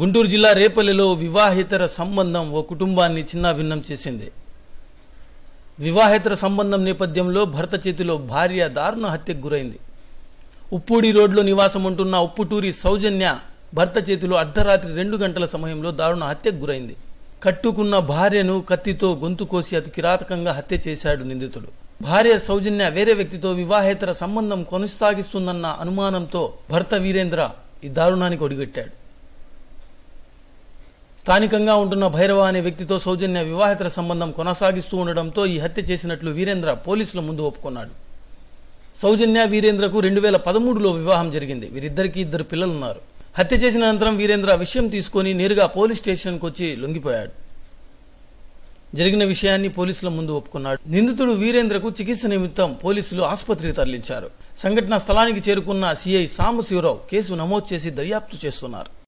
గుంటూరు జిల్లా రేపల్లిలో వివాహేతర సంబంధం ఓ కుటుంబాన్ని చిన్నాభిన్నం చేసింది వివాహేతర సంబంధం నేపథ్యంలో భర్త చేతిలో భార్య దారుణ హత్యకు గురైంది ఉప్పూడి రోడ్లో నివాసం ఉంటున్న ఉప్పుటూరి సౌజన్య భర్త చేతిలో అర్ధరాత్రి రెండు గంటల సమయంలో దారుణ హత్యకు గురైంది కట్టుకున్న భార్యను కత్తితో గొంతు కోసి అతి కిరాతకంగా హత్య చేశాడు నిందితుడు భార్య సౌజన్య వేరే వ్యక్తితో వివాహేతర సంబంధం కొనసాగిస్తుందన్న అనుమానంతో భర్త వీరేంద్ర ఈ దారుణానికి ఒడిగట్టాడు స్థానికంగా ఉంటున్న భైరవ అనే వ్యక్తితో సౌజన్య వివాహేతర సంబంధం కొనసాగిస్తూ ఉండడంతో ఈ హత్య చేసినట్లు వీరేంద్ర పోలీసుల ముందు ఒప్పుకున్నాడు సౌజన్య వీరేంద్రకు రెండు వేల పదమూడులో వివాహం జరిగింది వీరిద్దరికీ ఇద్దరు పిల్లలున్నారు హత్య చేసిన అనంతరం వీరేంద్ర విషయం తీసుకొని నేరుగా పోలీస్ స్టేషన్కు వచ్చి లొంగిపోయాడు జరిగిన విషయాన్ని పోలీసుల ముందు ఒప్పుకున్నాడు నిందితుడు వీరేంద్రకు చికిత్స నిమిత్తం పోలీసులు ఆసుపత్రికి తరలించారు సంఘటన స్థలానికి చేరుకున్న సిఐ సాంబశివరావు కేసు నమోదు చేసి దర్యాప్తు చేస్తున్నారు